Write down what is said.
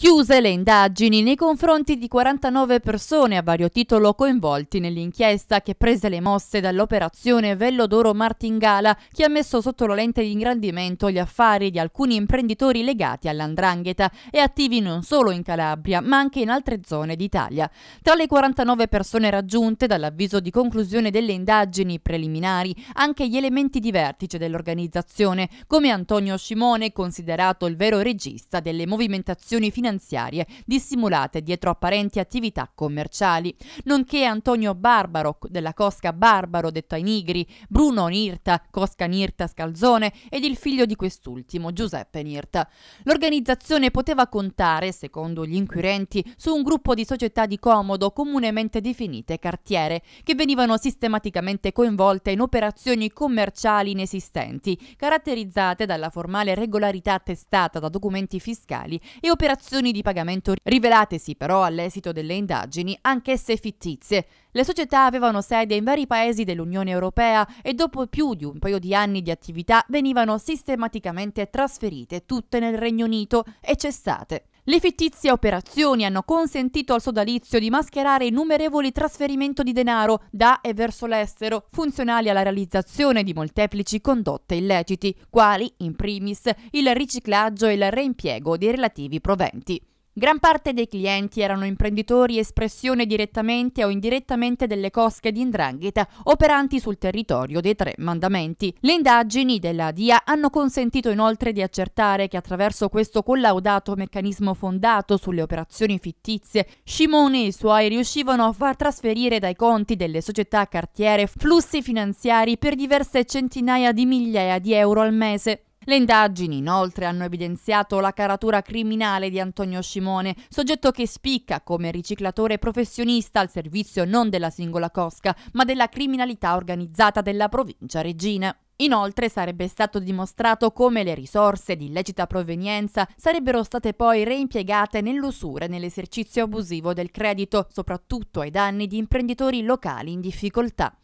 Chiuse le indagini nei confronti di 49 persone a vario titolo coinvolti nell'inchiesta che prese le mosse dall'operazione Vello d'Oro Martingala che ha messo sotto la lente di ingrandimento gli affari di alcuni imprenditori legati all'andrangheta e attivi non solo in Calabria ma anche in altre zone d'Italia. Tra le 49 persone raggiunte dall'avviso di conclusione delle indagini preliminari anche gli elementi di vertice dell'organizzazione come Antonio Scimone considerato il vero regista delle movimentazioni finanziarie finanziarie dissimulate dietro apparenti attività commerciali, nonché Antonio Barbaro della Cosca Barbaro detto ai Nigri, Bruno Nirta, Cosca Nirta Scalzone ed il figlio di quest'ultimo, Giuseppe Nirta. L'organizzazione poteva contare, secondo gli inquirenti, su un gruppo di società di comodo comunemente definite cartiere, che venivano sistematicamente coinvolte in operazioni commerciali inesistenti, caratterizzate dalla formale regolarità attestata da documenti fiscali e operazioni soluzioni di pagamento rivelatesi però all'esito delle indagini anch'esse fittizie. Le società avevano sede in vari paesi dell'Unione Europea e dopo più di un paio di anni di attività venivano sistematicamente trasferite tutte nel Regno Unito e cessate. Le fittizie operazioni hanno consentito al sodalizio di mascherare innumerevoli trasferimenti di denaro da e verso l'estero, funzionali alla realizzazione di molteplici condotte illeciti, quali, in primis, il riciclaggio e il reimpiego dei relativi proventi. Gran parte dei clienti erano imprenditori espressione direttamente o indirettamente delle cosche di indrangheta operanti sul territorio dei tre mandamenti. Le indagini della DIA hanno consentito inoltre di accertare che attraverso questo collaudato meccanismo fondato sulle operazioni fittizie, Scimone e i suoi riuscivano a far trasferire dai conti delle società cartiere flussi finanziari per diverse centinaia di migliaia di euro al mese. Le indagini inoltre hanno evidenziato la caratura criminale di Antonio Scimone, soggetto che spicca come riciclatore professionista al servizio non della singola cosca, ma della criminalità organizzata della provincia Regina. Inoltre sarebbe stato dimostrato come le risorse di illecita provenienza sarebbero state poi reimpiegate nell'usura e nell'esercizio abusivo del credito, soprattutto ai danni di imprenditori locali in difficoltà.